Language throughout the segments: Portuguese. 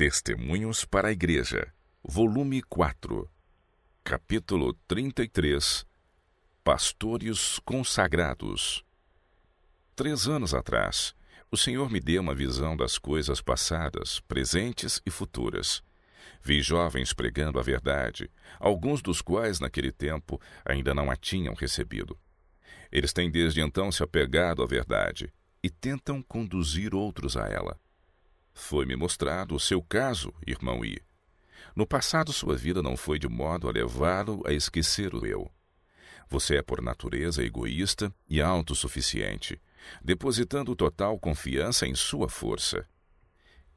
Testemunhos para a Igreja, volume 4, capítulo 33 Pastores Consagrados. Três anos atrás, o Senhor me deu uma visão das coisas passadas, presentes e futuras. Vi jovens pregando a verdade, alguns dos quais naquele tempo ainda não a tinham recebido. Eles têm desde então se apegado à verdade e tentam conduzir outros a ela. Foi-me mostrado o seu caso, irmão I. No passado, sua vida não foi de modo a levá-lo a esquecer o eu. Você é, por natureza, egoísta e autossuficiente, depositando total confiança em sua força.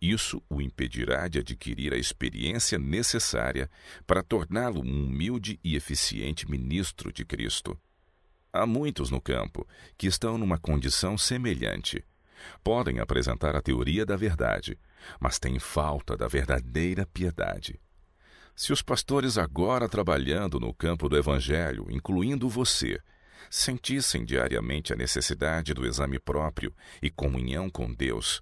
Isso o impedirá de adquirir a experiência necessária para torná-lo um humilde e eficiente ministro de Cristo. Há muitos no campo que estão numa condição semelhante, podem apresentar a teoria da verdade, mas têm falta da verdadeira piedade. Se os pastores agora trabalhando no campo do Evangelho, incluindo você, sentissem diariamente a necessidade do exame próprio e comunhão com Deus,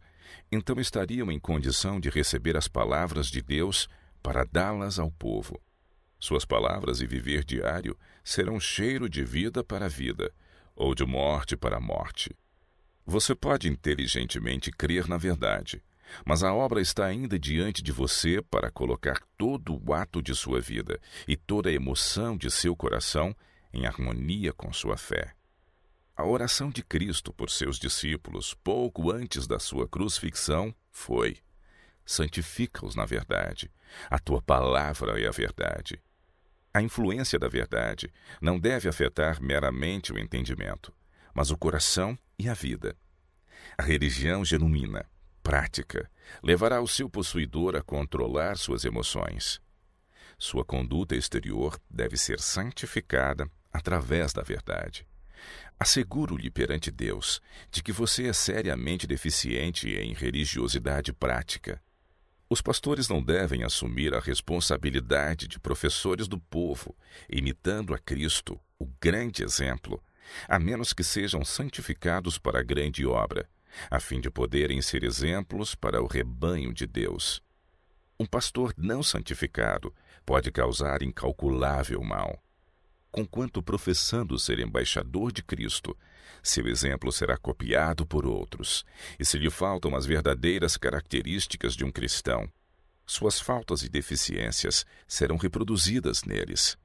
então estariam em condição de receber as palavras de Deus para dá-las ao povo. Suas palavras e viver diário serão cheiro de vida para vida, ou de morte para morte. Você pode inteligentemente crer na verdade, mas a obra está ainda diante de você para colocar todo o ato de sua vida e toda a emoção de seu coração em harmonia com sua fé. A oração de Cristo por seus discípulos pouco antes da sua crucifixão foi: Santifica-os na verdade. A tua palavra é a verdade. A influência da verdade não deve afetar meramente o entendimento, mas o coração e a vida. A religião genuína, prática, levará o seu possuidor a controlar suas emoções. Sua conduta exterior deve ser santificada através da verdade. Asseguro-lhe perante Deus de que você é seriamente deficiente em religiosidade prática. Os pastores não devem assumir a responsabilidade de professores do povo, imitando a Cristo, o grande exemplo, a menos que sejam santificados para a grande obra, a fim de poderem ser exemplos para o rebanho de Deus. Um pastor não santificado pode causar incalculável mal. Conquanto professando ser embaixador de Cristo, seu exemplo será copiado por outros, e se lhe faltam as verdadeiras características de um cristão, suas faltas e deficiências serão reproduzidas neles.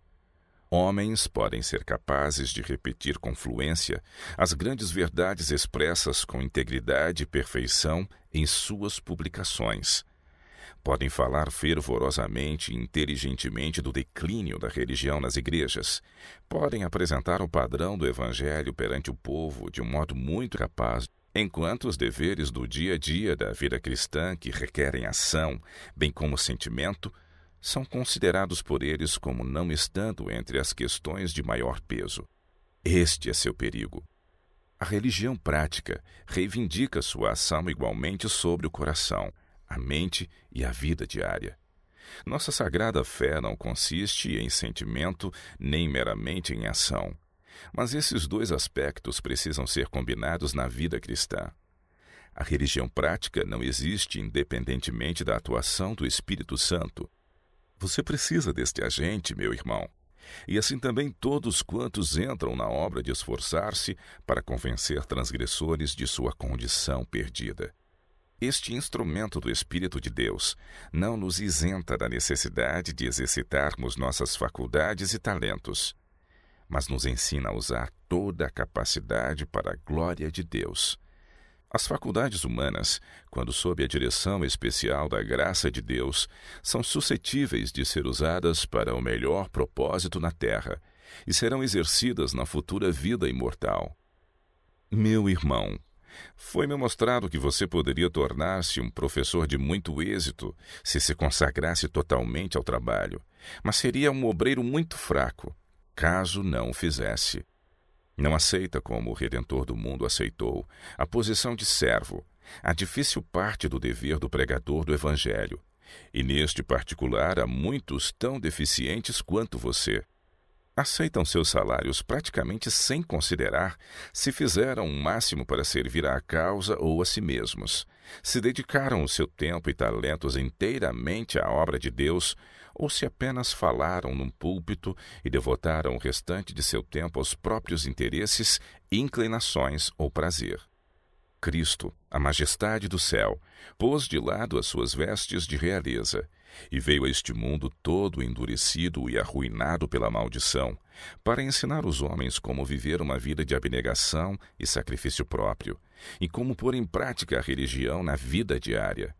Homens podem ser capazes de repetir com fluência as grandes verdades expressas com integridade e perfeição em suas publicações. Podem falar fervorosamente e inteligentemente do declínio da religião nas igrejas. Podem apresentar o padrão do Evangelho perante o povo de um modo muito capaz enquanto os deveres do dia a dia da vida cristã, que requerem ação, bem como sentimento, são considerados por eles como não estando entre as questões de maior peso. Este é seu perigo. A religião prática reivindica sua ação igualmente sobre o coração, a mente e a vida diária. Nossa sagrada fé não consiste em sentimento nem meramente em ação. Mas esses dois aspectos precisam ser combinados na vida cristã. A religião prática não existe independentemente da atuação do Espírito Santo, você precisa deste agente, meu irmão. E assim também todos quantos entram na obra de esforçar-se para convencer transgressores de sua condição perdida. Este instrumento do Espírito de Deus não nos isenta da necessidade de exercitarmos nossas faculdades e talentos, mas nos ensina a usar toda a capacidade para a glória de Deus as faculdades humanas, quando sob a direção especial da graça de Deus, são suscetíveis de ser usadas para o melhor propósito na terra e serão exercidas na futura vida imortal. Meu irmão, foi-me mostrado que você poderia tornar-se um professor de muito êxito se se consagrasse totalmente ao trabalho, mas seria um obreiro muito fraco, caso não o fizesse. Não aceita como o redentor do mundo aceitou a posição de servo, a difícil parte do dever do pregador do evangelho. E neste particular há muitos tão deficientes quanto você. Aceitam seus salários praticamente sem considerar se fizeram o um máximo para servir à causa ou a si mesmos. Se dedicaram o seu tempo e talentos inteiramente à obra de Deus ou se apenas falaram num púlpito e devotaram o restante de seu tempo aos próprios interesses, inclinações ou prazer. Cristo, a majestade do céu, pôs de lado as suas vestes de realeza e veio a este mundo todo endurecido e arruinado pela maldição, para ensinar os homens como viver uma vida de abnegação e sacrifício próprio, e como pôr em prática a religião na vida diária.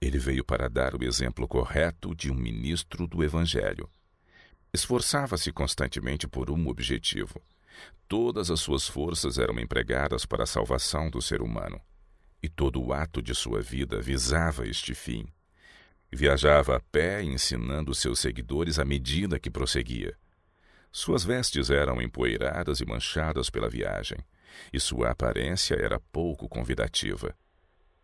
Ele veio para dar o exemplo correto de um ministro do Evangelho. Esforçava-se constantemente por um objetivo. Todas as suas forças eram empregadas para a salvação do ser humano, e todo o ato de sua vida visava este fim. Viajava a pé, ensinando seus seguidores à medida que prosseguia. Suas vestes eram empoeiradas e manchadas pela viagem, e sua aparência era pouco convidativa.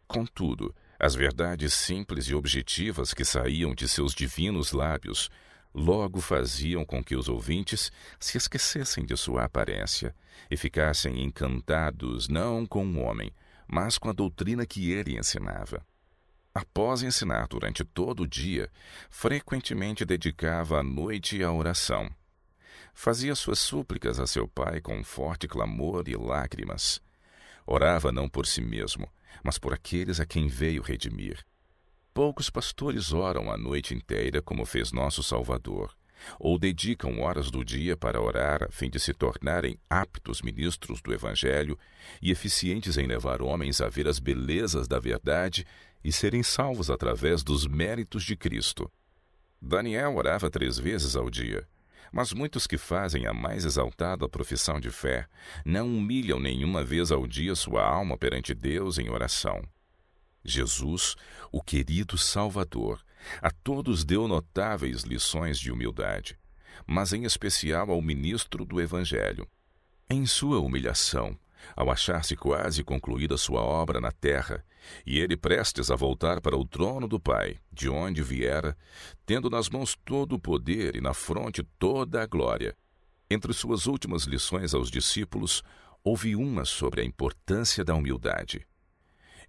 Contudo, as verdades simples e objetivas que saíam de seus divinos lábios logo faziam com que os ouvintes se esquecessem de sua aparência e ficassem encantados não com o homem, mas com a doutrina que ele ensinava. Após ensinar durante todo o dia, frequentemente dedicava a noite à oração. Fazia suas súplicas a seu pai com forte clamor e lágrimas. Orava não por si mesmo, mas por aqueles a quem veio redimir. Poucos pastores oram a noite inteira, como fez nosso Salvador, ou dedicam horas do dia para orar a fim de se tornarem aptos ministros do Evangelho e eficientes em levar homens a ver as belezas da verdade e serem salvos através dos méritos de Cristo. Daniel orava três vezes ao dia, mas muitos que fazem a mais exaltada profissão de fé não humilham nenhuma vez ao dia sua alma perante Deus em oração. Jesus, o querido Salvador, a todos deu notáveis lições de humildade, mas em especial ao ministro do Evangelho. Em sua humilhação, ao achar-se quase concluída sua obra na terra, e ele, prestes a voltar para o trono do Pai, de onde viera, tendo nas mãos todo o poder e na fronte toda a glória. Entre suas últimas lições aos discípulos, houve uma sobre a importância da humildade.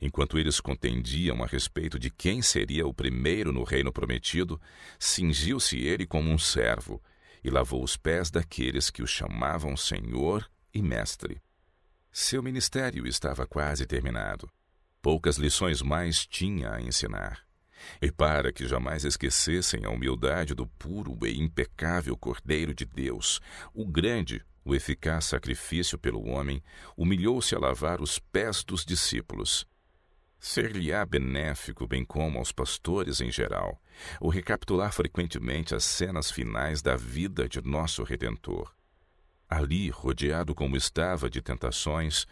Enquanto eles contendiam a respeito de quem seria o primeiro no reino prometido, cingiu-se ele como um servo e lavou os pés daqueles que o chamavam Senhor e Mestre. Seu ministério estava quase terminado. Poucas lições mais tinha a ensinar. E para que jamais esquecessem a humildade do puro e impecável Cordeiro de Deus, o grande, o eficaz sacrifício pelo homem, humilhou-se a lavar os pés dos discípulos. Ser-lhe-á benéfico, bem como aos pastores em geral, o recapitular frequentemente as cenas finais da vida de nosso Redentor. Ali, rodeado como estava de tentações,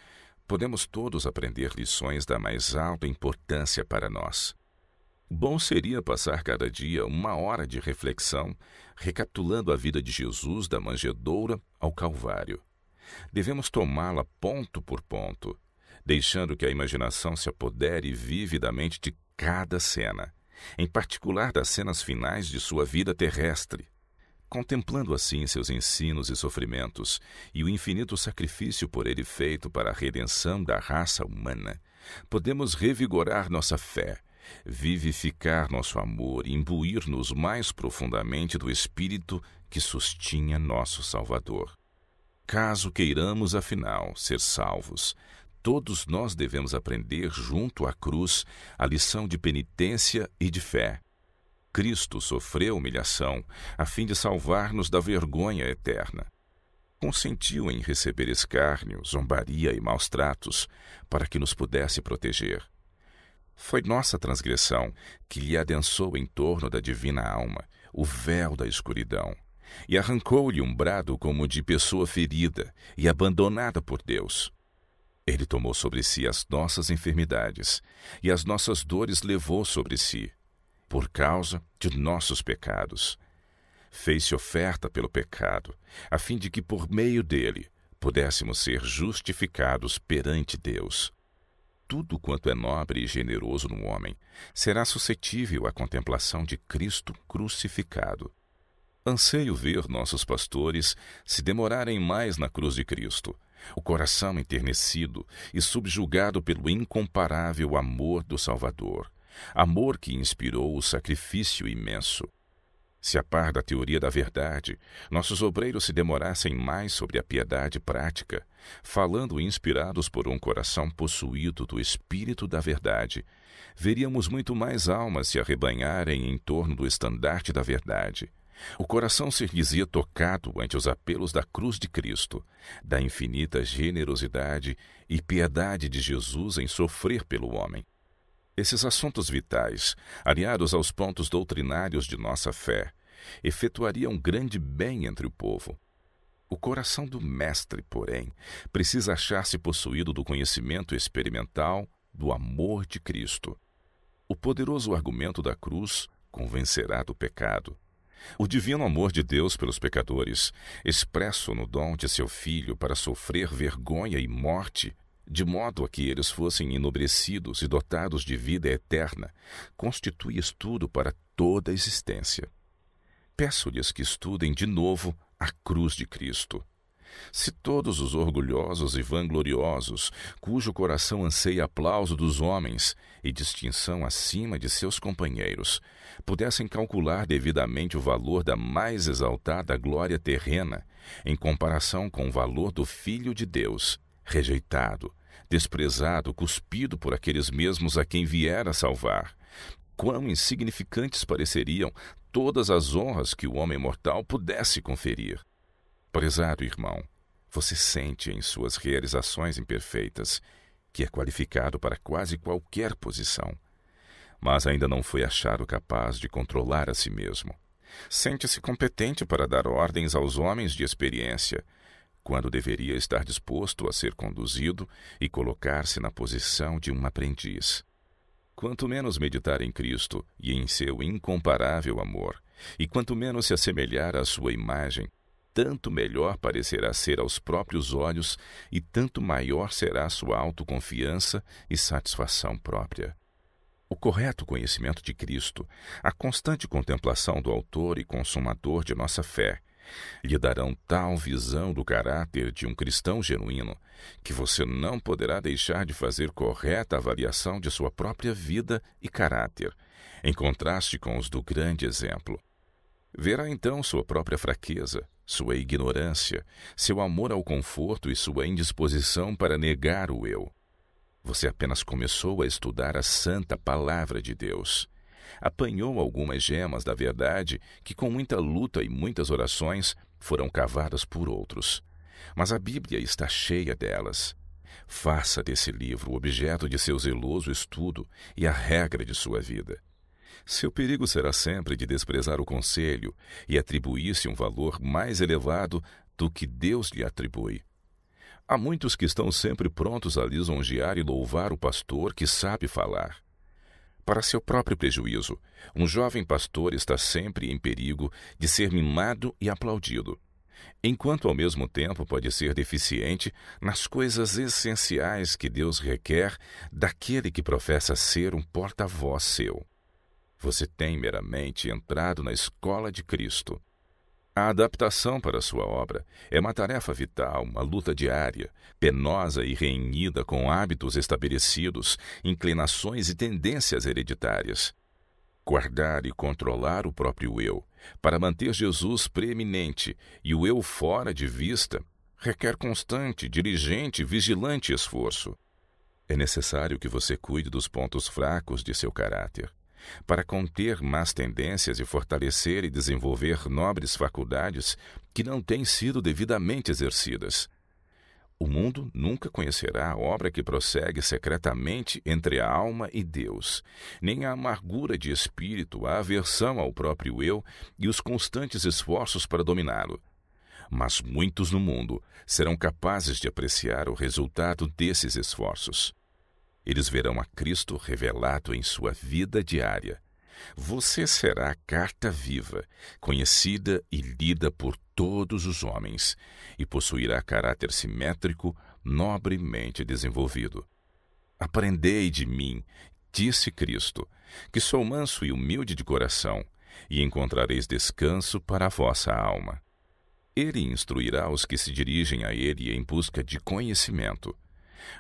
podemos todos aprender lições da mais alta importância para nós. Bom seria passar cada dia uma hora de reflexão, recapitulando a vida de Jesus da manjedoura ao Calvário. Devemos tomá-la ponto por ponto, deixando que a imaginação se apodere vividamente de cada cena, em particular das cenas finais de sua vida terrestre contemplando assim seus ensinos e sofrimentos e o infinito sacrifício por ele feito para a redenção da raça humana, podemos revigorar nossa fé, vivificar nosso amor e imbuir-nos mais profundamente do espírito que sustinha nosso Salvador. Caso queiramos, afinal, ser salvos, todos nós devemos aprender junto à cruz a lição de penitência e de fé Cristo sofreu humilhação a fim de salvar-nos da vergonha eterna. Consentiu em receber escárnio, zombaria e maus tratos para que nos pudesse proteger. Foi nossa transgressão que lhe adensou em torno da divina alma o véu da escuridão e arrancou-lhe um brado como de pessoa ferida e abandonada por Deus. Ele tomou sobre si as nossas enfermidades e as nossas dores levou sobre si por causa de nossos pecados. Fez-se oferta pelo pecado, a fim de que por meio dele pudéssemos ser justificados perante Deus. Tudo quanto é nobre e generoso no homem será suscetível à contemplação de Cristo crucificado. Anseio ver nossos pastores se demorarem mais na cruz de Cristo, o coração enternecido e subjugado pelo incomparável amor do Salvador, amor que inspirou o sacrifício imenso. Se a par da teoria da verdade, nossos obreiros se demorassem mais sobre a piedade prática, falando inspirados por um coração possuído do espírito da verdade, veríamos muito mais almas se arrebanharem em torno do estandarte da verdade. O coração se dizia tocado ante os apelos da cruz de Cristo, da infinita generosidade e piedade de Jesus em sofrer pelo homem. Esses assuntos vitais, aliados aos pontos doutrinários de nossa fé, efetuariam grande bem entre o povo. O coração do mestre, porém, precisa achar-se possuído do conhecimento experimental do amor de Cristo. O poderoso argumento da cruz convencerá do pecado. O divino amor de Deus pelos pecadores, expresso no dom de seu Filho para sofrer vergonha e morte, de modo a que eles fossem enobrecidos e dotados de vida eterna, constitui estudo para toda a existência. Peço-lhes que estudem de novo a cruz de Cristo. Se todos os orgulhosos e vangloriosos, cujo coração anseia aplauso dos homens e distinção acima de seus companheiros, pudessem calcular devidamente o valor da mais exaltada glória terrena em comparação com o valor do Filho de Deus, rejeitado, desprezado, cuspido por aqueles mesmos a quem viera salvar. Quão insignificantes pareceriam todas as honras que o homem mortal pudesse conferir. Prezado irmão, você sente em suas realizações imperfeitas que é qualificado para quase qualquer posição, mas ainda não foi achado capaz de controlar a si mesmo. Sente-se competente para dar ordens aos homens de experiência, quando deveria estar disposto a ser conduzido e colocar-se na posição de um aprendiz. Quanto menos meditar em Cristo e em seu incomparável amor, e quanto menos se assemelhar à sua imagem, tanto melhor parecerá ser aos próprios olhos e tanto maior será sua autoconfiança e satisfação própria. O correto conhecimento de Cristo, a constante contemplação do Autor e Consumador de nossa fé, lhe darão tal visão do caráter de um cristão genuíno que você não poderá deixar de fazer correta avaliação de sua própria vida e caráter, em contraste com os do grande exemplo. Verá então sua própria fraqueza, sua ignorância, seu amor ao conforto e sua indisposição para negar o eu. Você apenas começou a estudar a santa palavra de Deus apanhou algumas gemas da verdade que, com muita luta e muitas orações, foram cavadas por outros. Mas a Bíblia está cheia delas. Faça desse livro o objeto de seu zeloso estudo e a regra de sua vida. Seu perigo será sempre de desprezar o conselho e atribuir-se um valor mais elevado do que Deus lhe atribui. Há muitos que estão sempre prontos a lisonjear e louvar o pastor que sabe falar para seu próprio prejuízo. Um jovem pastor está sempre em perigo de ser mimado e aplaudido, enquanto ao mesmo tempo pode ser deficiente nas coisas essenciais que Deus requer daquele que professa ser um porta-voz seu. Você tem meramente entrado na escola de Cristo a adaptação para sua obra é uma tarefa vital, uma luta diária, penosa e reinhida com hábitos estabelecidos, inclinações e tendências hereditárias. Guardar e controlar o próprio eu, para manter Jesus preeminente e o eu fora de vista, requer constante, diligente, vigilante esforço. É necessário que você cuide dos pontos fracos de seu caráter para conter más tendências e fortalecer e desenvolver nobres faculdades que não têm sido devidamente exercidas. O mundo nunca conhecerá a obra que prossegue secretamente entre a alma e Deus, nem a amargura de espírito, a aversão ao próprio eu e os constantes esforços para dominá-lo. Mas muitos no mundo serão capazes de apreciar o resultado desses esforços. Eles verão a Cristo revelado em sua vida diária. Você será a carta viva, conhecida e lida por todos os homens, e possuirá caráter simétrico, nobremente desenvolvido. Aprendei de mim, disse Cristo, que sou manso e humilde de coração, e encontrareis descanso para a vossa alma. Ele instruirá os que se dirigem a ele em busca de conhecimento.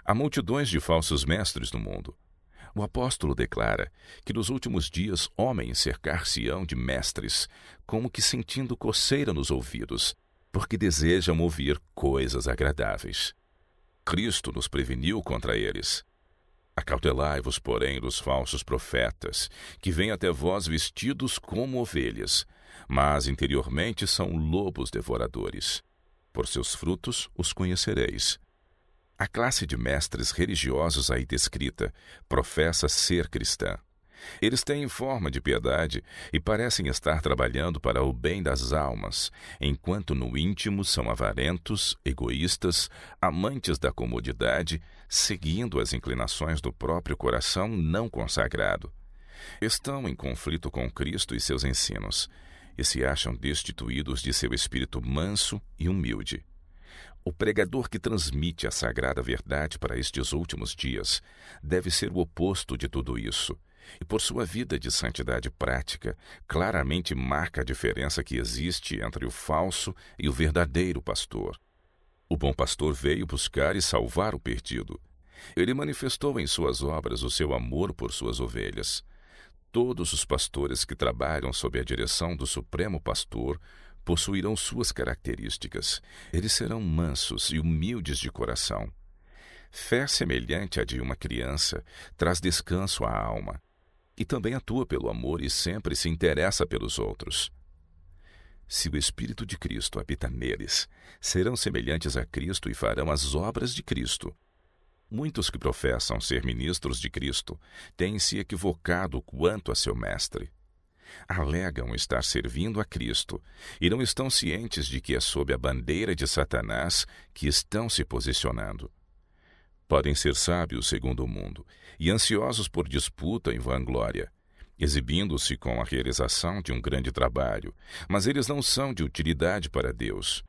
Há multidões de falsos mestres no mundo. O apóstolo declara que nos últimos dias homens cercar-se-ão de mestres, como que sentindo coceira nos ouvidos, porque desejam ouvir coisas agradáveis. Cristo nos preveniu contra eles. Acautelai-vos, porém, dos falsos profetas, que vêm até vós vestidos como ovelhas, mas interiormente são lobos devoradores. Por seus frutos os conhecereis. A classe de mestres religiosos aí descrita professa ser cristã. Eles têm forma de piedade e parecem estar trabalhando para o bem das almas, enquanto no íntimo são avarentos, egoístas, amantes da comodidade, seguindo as inclinações do próprio coração não consagrado. Estão em conflito com Cristo e seus ensinos, e se acham destituídos de seu espírito manso e humilde. O pregador que transmite a sagrada verdade para estes últimos dias deve ser o oposto de tudo isso, e por sua vida de santidade prática, claramente marca a diferença que existe entre o falso e o verdadeiro pastor. O bom pastor veio buscar e salvar o perdido. Ele manifestou em suas obras o seu amor por suas ovelhas. Todos os pastores que trabalham sob a direção do Supremo Pastor possuirão suas características. Eles serão mansos e humildes de coração. Fé semelhante à de uma criança traz descanso à alma e também atua pelo amor e sempre se interessa pelos outros. Se o Espírito de Cristo habita neles, serão semelhantes a Cristo e farão as obras de Cristo. Muitos que professam ser ministros de Cristo têm se equivocado quanto a seu Mestre alegam estar servindo a Cristo e não estão cientes de que é sob a bandeira de Satanás que estão se posicionando. Podem ser sábios segundo o mundo e ansiosos por disputa em vanglória, exibindo-se com a realização de um grande trabalho, mas eles não são de utilidade para Deus.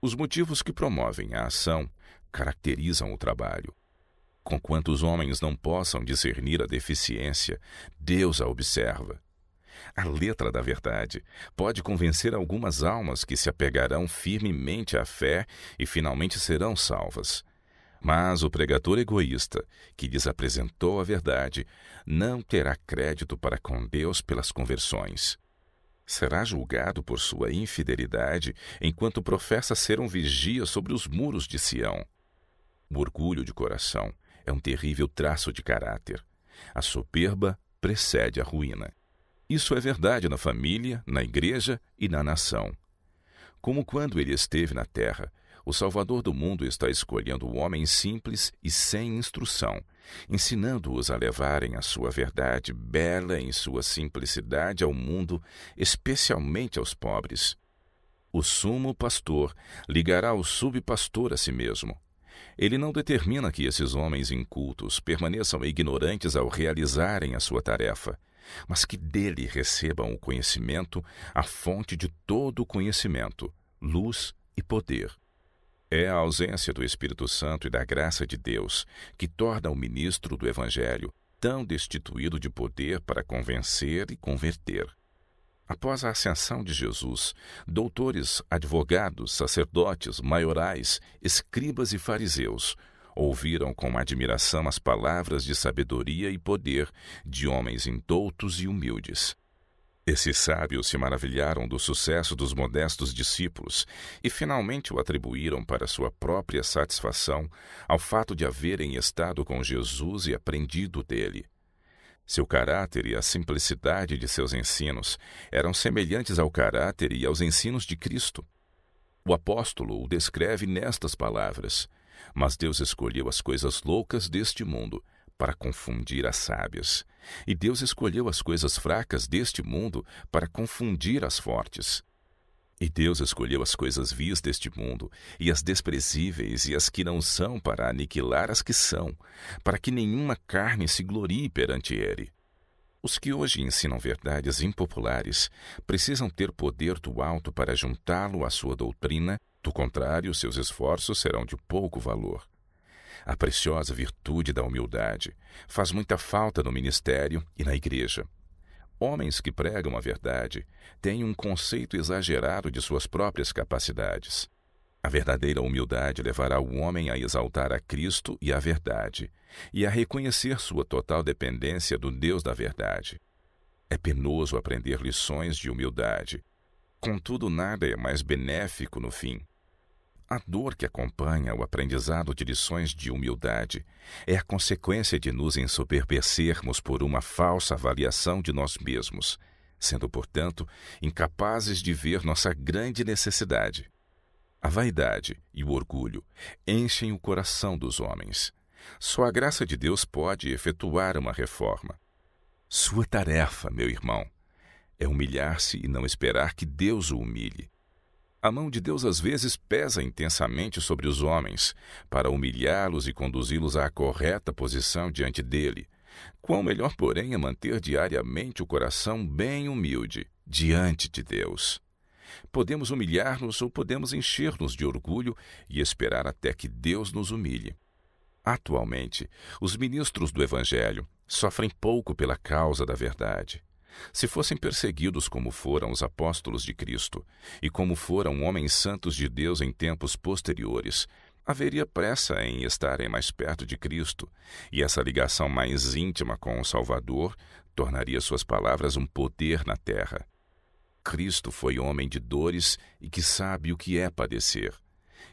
Os motivos que promovem a ação caracterizam o trabalho. Conquanto os homens não possam discernir a deficiência, Deus a observa a letra da verdade pode convencer algumas almas que se apegarão firmemente à fé e finalmente serão salvas. Mas o pregador egoísta, que lhes apresentou a verdade, não terá crédito para com Deus pelas conversões. Será julgado por sua infidelidade enquanto professa ser um vigia sobre os muros de Sião. O orgulho de coração é um terrível traço de caráter. A soberba precede a ruína. Isso é verdade na família, na igreja e na nação. Como quando ele esteve na terra, o Salvador do mundo está escolhendo homens simples e sem instrução, ensinando-os a levarem a sua verdade bela em sua simplicidade ao mundo, especialmente aos pobres. O sumo pastor ligará o subpastor a si mesmo. Ele não determina que esses homens incultos permaneçam ignorantes ao realizarem a sua tarefa, mas que dele recebam o conhecimento, a fonte de todo o conhecimento, luz e poder. É a ausência do Espírito Santo e da graça de Deus que torna o ministro do Evangelho tão destituído de poder para convencer e converter. Após a ascensão de Jesus, doutores, advogados, sacerdotes, maiorais, escribas e fariseus ouviram com admiração as palavras de sabedoria e poder de homens indoutos e humildes. Esses sábios se maravilharam do sucesso dos modestos discípulos e finalmente o atribuíram para sua própria satisfação ao fato de haverem estado com Jesus e aprendido dele. Seu caráter e a simplicidade de seus ensinos eram semelhantes ao caráter e aos ensinos de Cristo. O apóstolo o descreve nestas palavras: mas Deus escolheu as coisas loucas deste mundo para confundir as sábias. E Deus escolheu as coisas fracas deste mundo para confundir as fortes. E Deus escolheu as coisas vias deste mundo, e as desprezíveis, e as que não são, para aniquilar as que são, para que nenhuma carne se glorie perante Ele. Os que hoje ensinam verdades impopulares precisam ter poder do alto para juntá-lo à sua doutrina do contrário, seus esforços serão de pouco valor. A preciosa virtude da humildade faz muita falta no ministério e na igreja. Homens que pregam a verdade têm um conceito exagerado de suas próprias capacidades. A verdadeira humildade levará o homem a exaltar a Cristo e a verdade, e a reconhecer sua total dependência do Deus da verdade. É penoso aprender lições de humildade, Contudo, nada é mais benéfico no fim. A dor que acompanha o aprendizado de lições de humildade é a consequência de nos ensoberbecermos por uma falsa avaliação de nós mesmos, sendo, portanto, incapazes de ver nossa grande necessidade. A vaidade e o orgulho enchem o coração dos homens. Só a graça de Deus pode efetuar uma reforma. Sua tarefa, meu irmão, é humilhar-se e não esperar que Deus o humilhe. A mão de Deus às vezes pesa intensamente sobre os homens, para humilhá-los e conduzi-los à correta posição diante dele. Quão melhor, porém, é manter diariamente o coração bem humilde diante de Deus. Podemos humilhar-nos ou podemos encher-nos de orgulho e esperar até que Deus nos humilhe. Atualmente, os ministros do Evangelho sofrem pouco pela causa da verdade. Se fossem perseguidos como foram os apóstolos de Cristo e como foram homens santos de Deus em tempos posteriores, haveria pressa em estarem mais perto de Cristo, e essa ligação mais íntima com o Salvador tornaria suas palavras um poder na terra. Cristo foi homem de dores e que sabe o que é padecer.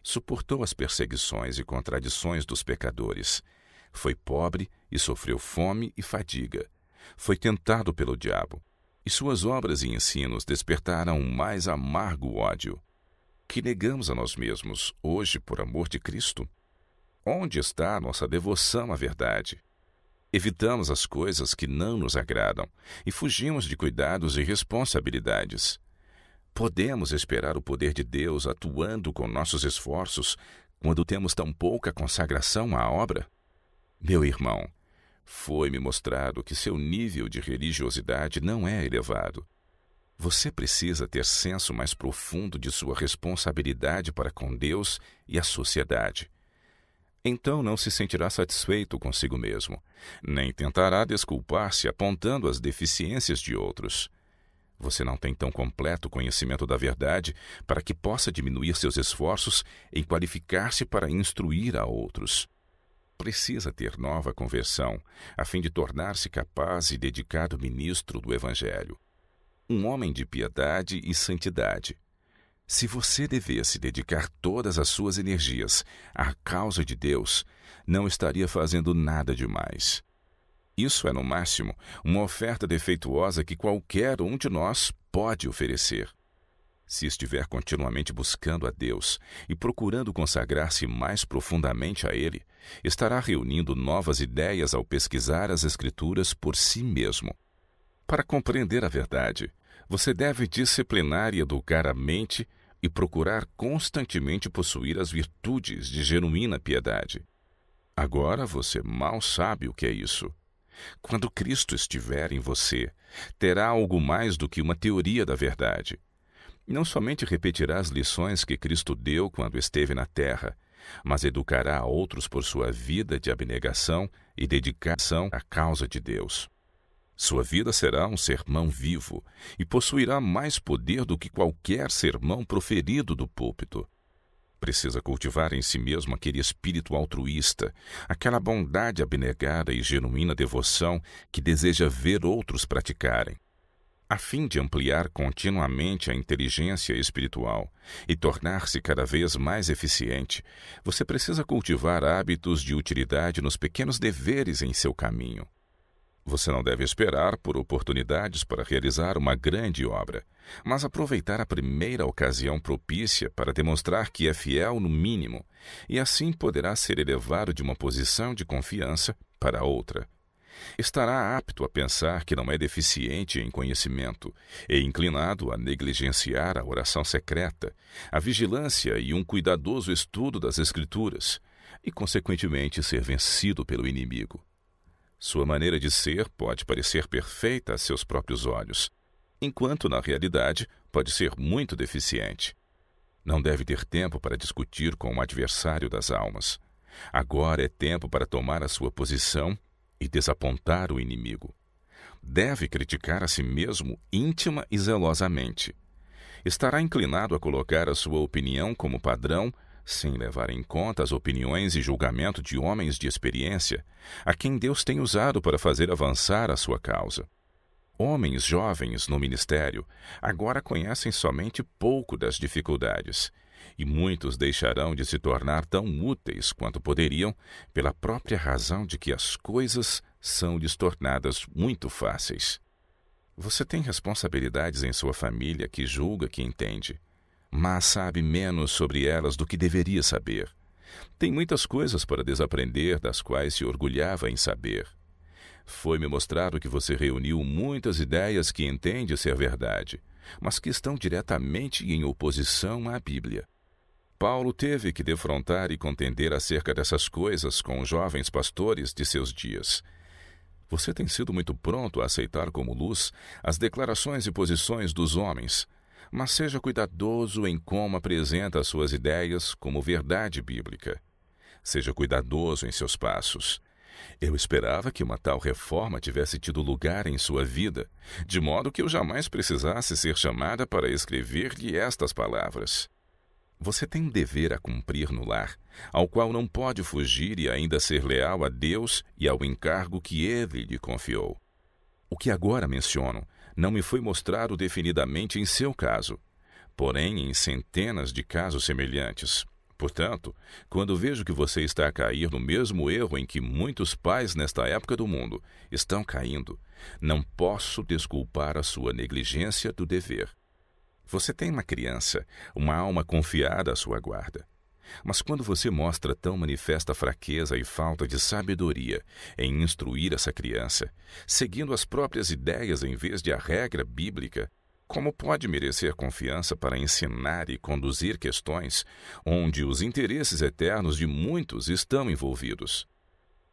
Suportou as perseguições e contradições dos pecadores. Foi pobre e sofreu fome e fadiga foi tentado pelo diabo, e suas obras e ensinos despertaram um mais amargo ódio, que negamos a nós mesmos hoje por amor de Cristo. Onde está nossa devoção à verdade? Evitamos as coisas que não nos agradam e fugimos de cuidados e responsabilidades. Podemos esperar o poder de Deus atuando com nossos esforços quando temos tão pouca consagração à obra? Meu irmão, foi-me mostrado que seu nível de religiosidade não é elevado. Você precisa ter senso mais profundo de sua responsabilidade para com Deus e a sociedade. Então não se sentirá satisfeito consigo mesmo, nem tentará desculpar-se apontando as deficiências de outros. Você não tem tão completo conhecimento da verdade para que possa diminuir seus esforços em qualificar-se para instruir a outros precisa ter nova conversão, a fim de tornar-se capaz e dedicado ministro do Evangelho. Um homem de piedade e santidade. Se você devesse dedicar todas as suas energias à causa de Deus, não estaria fazendo nada demais. Isso é, no máximo, uma oferta defeituosa que qualquer um de nós pode oferecer. Se estiver continuamente buscando a Deus e procurando consagrar-se mais profundamente a Ele, estará reunindo novas ideias ao pesquisar as Escrituras por si mesmo. Para compreender a verdade, você deve disciplinar e educar a mente e procurar constantemente possuir as virtudes de genuína piedade. Agora você mal sabe o que é isso. Quando Cristo estiver em você, terá algo mais do que uma teoria da verdade e não somente repetirá as lições que Cristo deu quando esteve na terra, mas educará a outros por sua vida de abnegação e dedicação à causa de Deus. Sua vida será um sermão vivo e possuirá mais poder do que qualquer sermão proferido do púlpito. Precisa cultivar em si mesmo aquele espírito altruísta, aquela bondade abnegada e genuína devoção que deseja ver outros praticarem a fim de ampliar continuamente a inteligência espiritual e tornar-se cada vez mais eficiente, você precisa cultivar hábitos de utilidade nos pequenos deveres em seu caminho. Você não deve esperar por oportunidades para realizar uma grande obra, mas aproveitar a primeira ocasião propícia para demonstrar que é fiel no mínimo, e assim poderá ser elevado de uma posição de confiança para outra. Estará apto a pensar que não é deficiente em conhecimento e inclinado a negligenciar a oração secreta, a vigilância e um cuidadoso estudo das Escrituras, e, consequentemente, ser vencido pelo inimigo. Sua maneira de ser pode parecer perfeita a seus próprios olhos, enquanto, na realidade, pode ser muito deficiente. Não deve ter tempo para discutir com o adversário das almas. Agora é tempo para tomar a sua posição e desapontar o inimigo. Deve criticar a si mesmo íntima e zelosamente. Estará inclinado a colocar a sua opinião como padrão, sem levar em conta as opiniões e julgamento de homens de experiência, a quem Deus tem usado para fazer avançar a sua causa. Homens jovens no ministério agora conhecem somente pouco das dificuldades e muitos deixarão de se tornar tão úteis quanto poderiam, pela própria razão de que as coisas são lhes tornadas muito fáceis. Você tem responsabilidades em sua família que julga que entende, mas sabe menos sobre elas do que deveria saber. Tem muitas coisas para desaprender das quais se orgulhava em saber. Foi-me mostrado que você reuniu muitas ideias que entende ser verdade, mas que estão diretamente em oposição à Bíblia. Paulo teve que defrontar e contender acerca dessas coisas com os jovens pastores de seus dias. Você tem sido muito pronto a aceitar como luz as declarações e posições dos homens, mas seja cuidadoso em como apresenta as suas ideias como verdade bíblica. Seja cuidadoso em seus passos. Eu esperava que uma tal reforma tivesse tido lugar em sua vida, de modo que eu jamais precisasse ser chamada para escrever-lhe estas palavras. Você tem um dever a cumprir no lar, ao qual não pode fugir e ainda ser leal a Deus e ao encargo que ele lhe confiou. O que agora menciono não me foi mostrado definidamente em seu caso, porém em centenas de casos semelhantes. Portanto, quando vejo que você está a cair no mesmo erro em que muitos pais nesta época do mundo estão caindo, não posso desculpar a sua negligência do dever. Você tem uma criança, uma alma confiada à sua guarda. Mas quando você mostra tão manifesta fraqueza e falta de sabedoria em instruir essa criança, seguindo as próprias ideias em vez de a regra bíblica, como pode merecer confiança para ensinar e conduzir questões onde os interesses eternos de muitos estão envolvidos?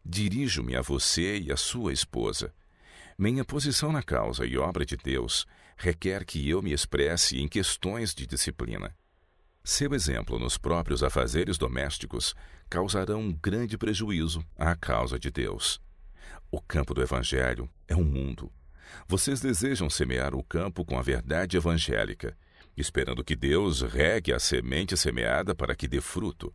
Dirijo-me a você e à sua esposa. Minha posição na causa e obra de Deus requer que eu me expresse em questões de disciplina. Seu exemplo nos próprios afazeres domésticos causará um grande prejuízo à causa de Deus. O campo do Evangelho é um mundo. Vocês desejam semear o campo com a verdade evangélica, esperando que Deus regue a semente semeada para que dê fruto.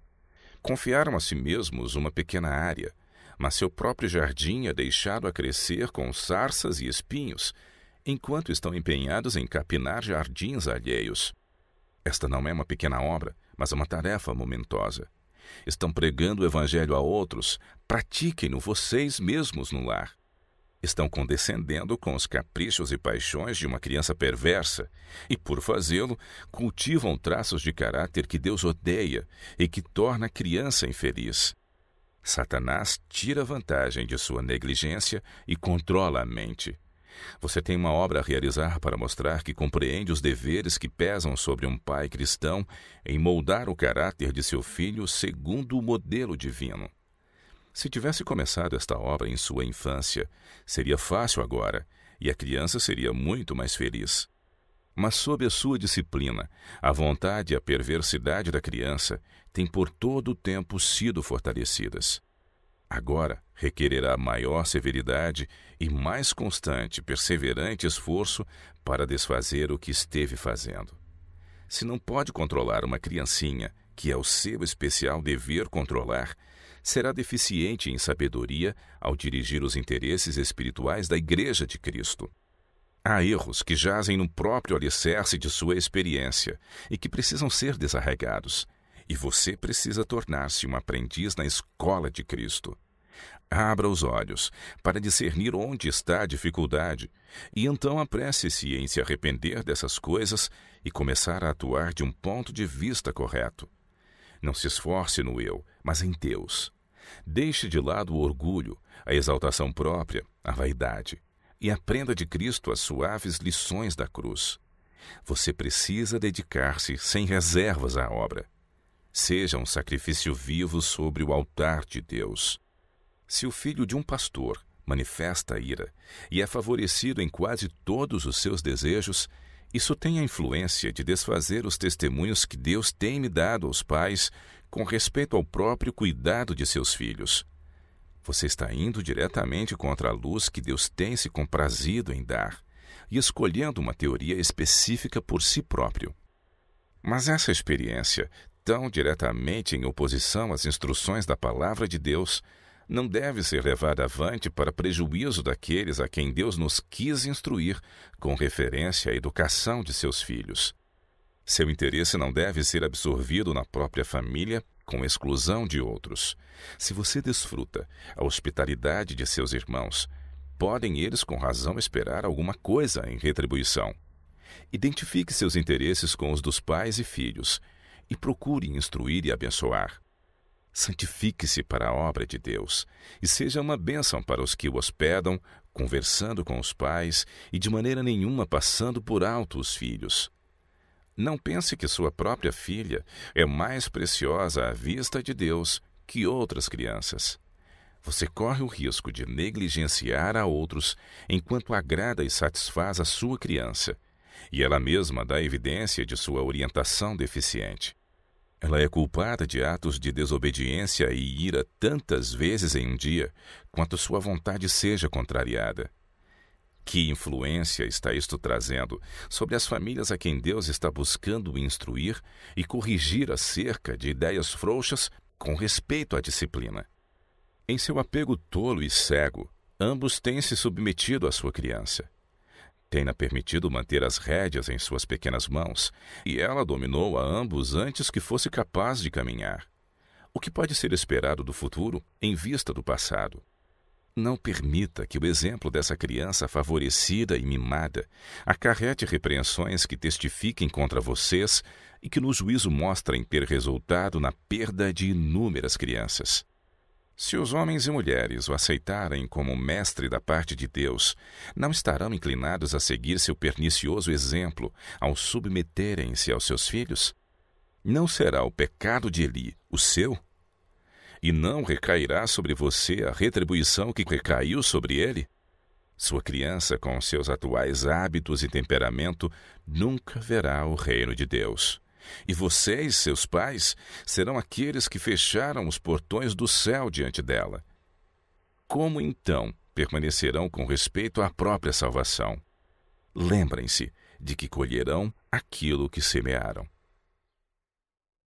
Confiaram a si mesmos uma pequena área, mas seu próprio jardim é deixado a crescer com sarças e espinhos, enquanto estão empenhados em capinar jardins alheios. Esta não é uma pequena obra, mas uma tarefa momentosa. Estão pregando o Evangelho a outros, pratiquem-no vocês mesmos no lar. Estão condescendendo com os caprichos e paixões de uma criança perversa, e, por fazê-lo, cultivam traços de caráter que Deus odeia e que torna a criança infeliz. Satanás tira vantagem de sua negligência e controla a mente. Você tem uma obra a realizar para mostrar que compreende os deveres que pesam sobre um pai cristão em moldar o caráter de seu filho segundo o modelo divino. Se tivesse começado esta obra em sua infância, seria fácil agora e a criança seria muito mais feliz. Mas sob a sua disciplina, a vontade e a perversidade da criança têm por todo o tempo sido fortalecidas. Agora, requererá maior severidade e mais constante, perseverante esforço para desfazer o que esteve fazendo. Se não pode controlar uma criancinha, que é o seu especial dever controlar, será deficiente em sabedoria ao dirigir os interesses espirituais da Igreja de Cristo. Há erros que jazem no próprio alicerce de sua experiência e que precisam ser desarraigados e você precisa tornar-se um aprendiz na escola de Cristo. Abra os olhos para discernir onde está a dificuldade, e então apresse-se em se arrepender dessas coisas e começar a atuar de um ponto de vista correto. Não se esforce no eu, mas em Deus. Deixe de lado o orgulho, a exaltação própria, a vaidade, e aprenda de Cristo as suaves lições da cruz. Você precisa dedicar-se sem reservas à obra seja um sacrifício vivo sobre o altar de Deus. Se o filho de um pastor manifesta a ira e é favorecido em quase todos os seus desejos, isso tem a influência de desfazer os testemunhos que Deus tem me dado aos pais com respeito ao próprio cuidado de seus filhos. Você está indo diretamente contra a luz que Deus tem se comprazido em dar e escolhendo uma teoria específica por si próprio. Mas essa experiência tão diretamente em oposição às instruções da palavra de Deus não deve ser levada avante para prejuízo daqueles a quem Deus nos quis instruir com referência à educação de seus filhos. Seu interesse não deve ser absorvido na própria família com exclusão de outros. Se você desfruta a hospitalidade de seus irmãos, podem eles com razão esperar alguma coisa em retribuição. Identifique seus interesses com os dos pais e filhos e procure instruir e abençoar. Santifique-se para a obra de Deus e seja uma bênção para os que o hospedam, conversando com os pais e de maneira nenhuma passando por alto os filhos. Não pense que sua própria filha é mais preciosa à vista de Deus que outras crianças. Você corre o risco de negligenciar a outros enquanto agrada e satisfaz a sua criança e ela mesma dá evidência de sua orientação deficiente. Ela é culpada de atos de desobediência e ira tantas vezes em um dia quanto sua vontade seja contrariada. Que influência está isto trazendo sobre as famílias a quem Deus está buscando instruir e corrigir acerca de ideias frouxas com respeito à disciplina? Em seu apego tolo e cego, ambos têm se submetido à sua criança tem-na permitido manter as rédeas em suas pequenas mãos, e ela dominou a ambos antes que fosse capaz de caminhar. O que pode ser esperado do futuro em vista do passado? Não permita que o exemplo dessa criança favorecida e mimada acarrete repreensões que testifiquem contra vocês e que no juízo mostrem ter resultado na perda de inúmeras crianças. Se os homens e mulheres o aceitarem como mestre da parte de Deus, não estarão inclinados a seguir seu pernicioso exemplo ao submeterem-se aos seus filhos? Não será o pecado de Eli o seu? E não recairá sobre você a retribuição que recaiu sobre ele? Sua criança, com seus atuais hábitos e temperamento, nunca verá o reino de Deus. E vocês, seus pais, serão aqueles que fecharam os portões do céu diante dela. Como então permanecerão com respeito à própria salvação? Lembrem-se de que colherão aquilo que semearam.